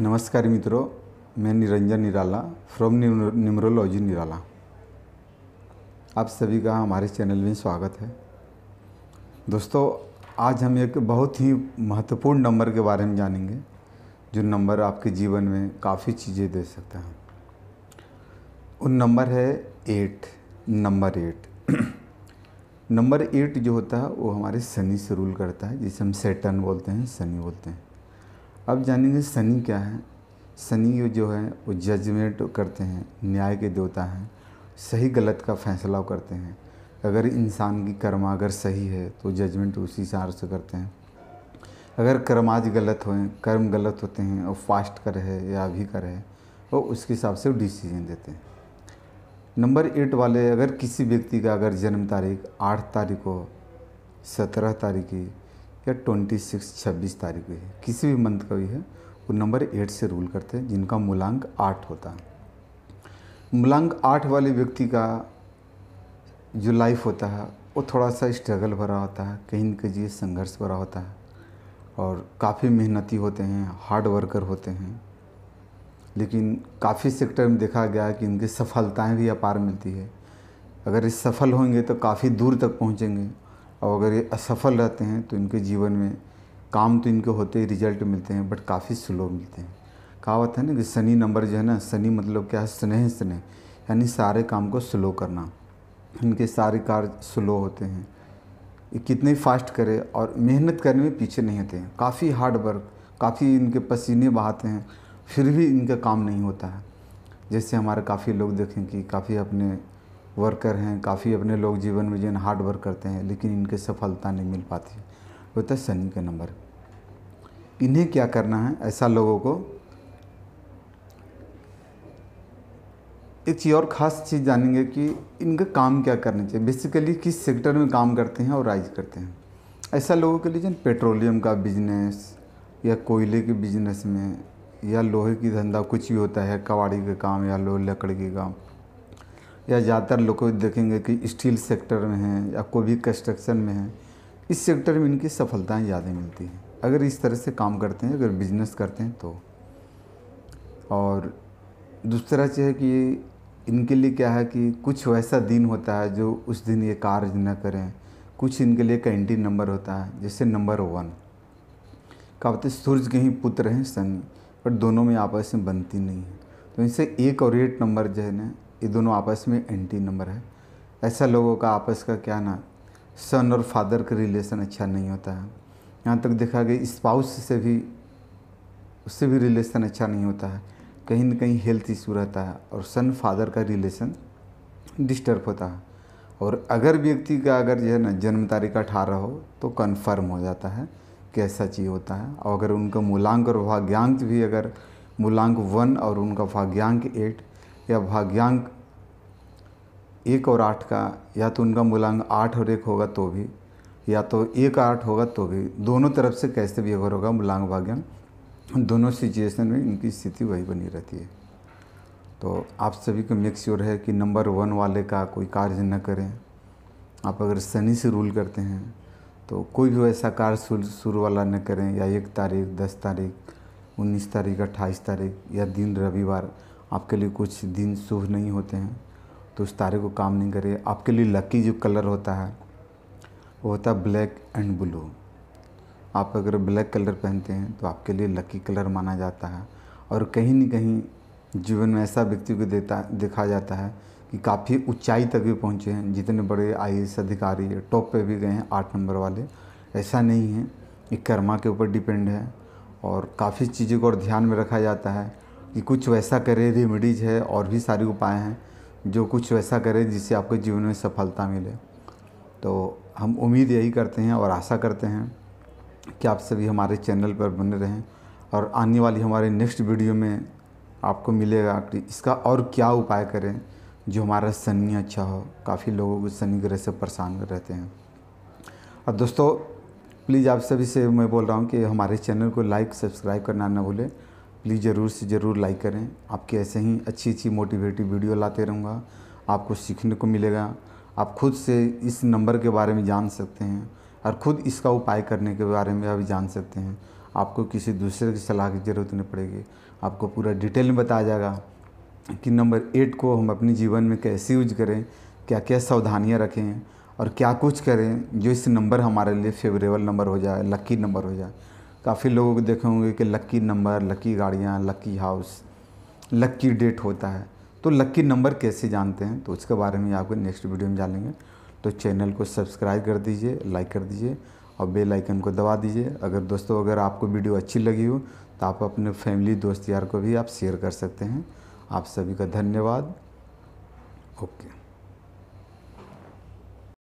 नमस्कार मित्रों मैं निरंजन निराला फ्रॉम न्यूमरोलॉजी निराला आप सभी का हमारे चैनल में स्वागत है दोस्तों आज हम एक बहुत ही महत्वपूर्ण नंबर के बारे में जानेंगे जो नंबर आपके जीवन में काफ़ी चीज़ें दे सकता है उन नंबर है eight number eight number eight जो होता है वो हमारे शनि से रूल करता है जिसे हम सेटन बोलते हैं शनि बोलते हैं अब जानेंगे शनि क्या है शनि जो है वो जजमेंट करते हैं न्याय के देवता हैं सही गलत का फैसला करते हैं अगर इंसान की कर्मा अगर सही है तो जजमेंट उसी हिसाब से करते हैं अगर कर्माज गलत हों कर्म गलत होते हैं और फास्ट कर या अभी कर है और उसके हिसाब से डिसीजन देते हैं नंबर एट वाले अगर किसी व्यक्ति का अगर जन्म तारीख आठ तारीख हो सत्रह तारीख की या ट्वेंटी सिक्स छब्बीस तारीख भी है किसी भी मंथ का भी है वो नंबर एट से रूल करते हैं जिनका मूलांक आठ होता है मूलांक आठ वाले व्यक्ति का जो लाइफ होता है वो थोड़ा सा स्ट्रगल भरा होता है कहीं न कहीं संघर्ष भरा होता है और काफ़ी मेहनती होते हैं हार्ड वर्कर होते हैं लेकिन काफ़ी सेक्टर में देखा गया कि इनकी सफलताएं भी अपार मिलती है अगर इस सफल होंगे तो काफ़ी दूर तक पहुंचेंगे और अगर ये असफल रहते हैं तो इनके जीवन में काम तो इनके होते ही रिजल्ट मिलते हैं बट काफ़ी स्लो मिलते हैं कहावत है ना कि सनी नंबर जो है ना सनी मतलब क्या है स्नेह स्नेह यानी सारे काम को स्लो करना इनके सारे कार्य स्लो होते हैं ये कितने फास्ट करे और मेहनत करने में पीछे नहीं होते हैं काफ़ी हार्ड वर्क काफ़ी इनके पसीने बहाते हैं फिर भी इनका काम नहीं होता है जैसे हमारे काफ़ी लोग देखें कि काफ़ी अपने वर्कर हैं काफ़ी अपने लोग जीवन में जिन हार्ड वर्क करते हैं लेकिन इनके सफलता नहीं मिल पाती होता है शनि का नंबर इन्हें क्या करना है ऐसा लोगों को एक चीज़ और ख़ास चीज़ जानेंगे कि इनका काम क्या करना चाहिए बेसिकली किस सेक्टर में काम करते हैं और राइज करते हैं ऐसा लोगों के लिए जन पेट्रोलियम का बिजनेस या कोयले के बिजनेस में या लोहे की धंधा कुछ भी होता है कबाड़ी का काम या लोहे लकड़ी के काम या ज़्यादातर लोग को देखेंगे कि स्टील सेक्टर में हैं या कोई भी कंस्ट्रक्शन में हैं इस सेक्टर में इनकी सफलताएं ज़्यादा मिलती हैं अगर इस तरह से काम करते हैं अगर बिजनेस करते हैं तो और दूसरा चीज़ है कि इनके लिए क्या है कि कुछ वैसा दिन होता है जो उस दिन ये कार्य न करें कुछ इनके लिए कैंटीन नंबर होता है जैसे नंबर वन का बोलते सूर्य के ही पुत्र हैं सन पर दोनों में आपस में बनती नहीं है तो इनसे एक और एट नंबर जो है ना ये दोनों आपस में एंटी नंबर है ऐसा लोगों का आपस का क्या ना सन और फादर का रिलेशन अच्छा नहीं होता है यहाँ तक देखा गया स्पाउस से भी उससे भी रिलेशन अच्छा नहीं होता है कहीं ना कहीं हेल्थ इशू रहता है और सन फादर का रिलेशन डिस्टर्ब होता है और अगर व्यक्ति का अगर जो है ना जन्म तारीख अठारह हो तो कन्फर्म हो जाता है कि ऐसा चीज़ होता है और अगर उनका मूलांक और भाग्यांक भी अगर मूलांक वन और उनका भाग्यांक एट या भाग्यांक एक और आठ का या तो उनका मूलांक आठ और एक होगा तो भी या तो एक आठ होगा तो भी दोनों तरफ से कैसे बिहेवियर होगा मूलांक भाग्यांक दोनों सिचुएशन में इनकी स्थिति वही बनी रहती है तो आप सभी को मेक श्योर है कि नंबर वन वाले का कोई कार्य न करें आप अगर शनि से रूल करते हैं तो कोई भी वैसा कार्य शुरू वाला न करें या एक तारीख दस तारीख उन्नीस तारीख अट्ठाईस तारीख या दिन रविवार आपके लिए कुछ दिन शुभ नहीं होते हैं तो उस तारे को काम नहीं करिए आपके लिए लकी जो कलर होता है वो होता है ब्लैक एंड ब्लू आप अगर ब्लैक कलर पहनते हैं तो आपके लिए लकी कलर माना जाता है और कहीं न कहीं जीवन में ऐसा व्यक्ति को देता देखा जाता है कि काफ़ी ऊंचाई तक भी पहुंचे हैं जितने बड़े आई अधिकारी है टॉप पे भी गए हैं आठ नंबर वाले ऐसा नहीं है ये कर्मा के ऊपर डिपेंड है और काफ़ी चीज़ों को और ध्यान में रखा जाता है कि कुछ वैसा करें रेमेडीज है और भी सारे उपाय हैं जो कुछ वैसा करें जिससे आपके जीवन में सफलता मिले तो हम उम्मीद यही करते हैं और आशा करते हैं कि आप सभी हमारे चैनल पर बने रहें और आने वाली हमारे नेक्स्ट वीडियो में आपको मिलेगा कि इसका और क्या उपाय करें जो हमारा सन्नी अच्छा हो काफ़ी लोगों को सन्नी ग्रह से परेशान रहते हैं और दोस्तों प्लीज़ आप सभी से मैं बोल रहा हूँ कि हमारे चैनल को लाइक सब्सक्राइब करना ना भूलें प्लीज़ ज़रूर से ज़रूर लाइक करें आपके ऐसे ही अच्छी अच्छी मोटिवेटिव वीडियो लाते रहूँगा आपको सीखने को मिलेगा आप खुद से इस नंबर के बारे में जान सकते हैं और खुद इसका उपाय करने के बारे में भी जान सकते हैं आपको किसी दूसरे की सलाह की ज़रूरत नहीं पड़ेगी आपको पूरा डिटेल में बताया जाएगा कि नंबर एट को हम अपने जीवन में कैसे यूज करें क्या क्या सावधानियाँ रखें और क्या कुछ करें जो इस नंबर हमारे लिए फेवरेबल नंबर हो जाए लकी नंबर हो जाए काफ़ी लोगों को देखे होंगे कि लक्की नंबर लक्की गाड़ियाँ लक्की हाउस लक्की डेट होता है तो लक्की नंबर कैसे जानते हैं तो उसके बारे में आपको नेक्स्ट वीडियो में जानेंगे तो चैनल को सब्सक्राइब कर दीजिए लाइक कर दीजिए और बेल आइकन को दबा दीजिए अगर दोस्तों अगर आपको वीडियो अच्छी लगी हो तो आप अपने फैमिली दोस्त यार को भी आप शेयर कर सकते हैं आप सभी का धन्यवाद ओके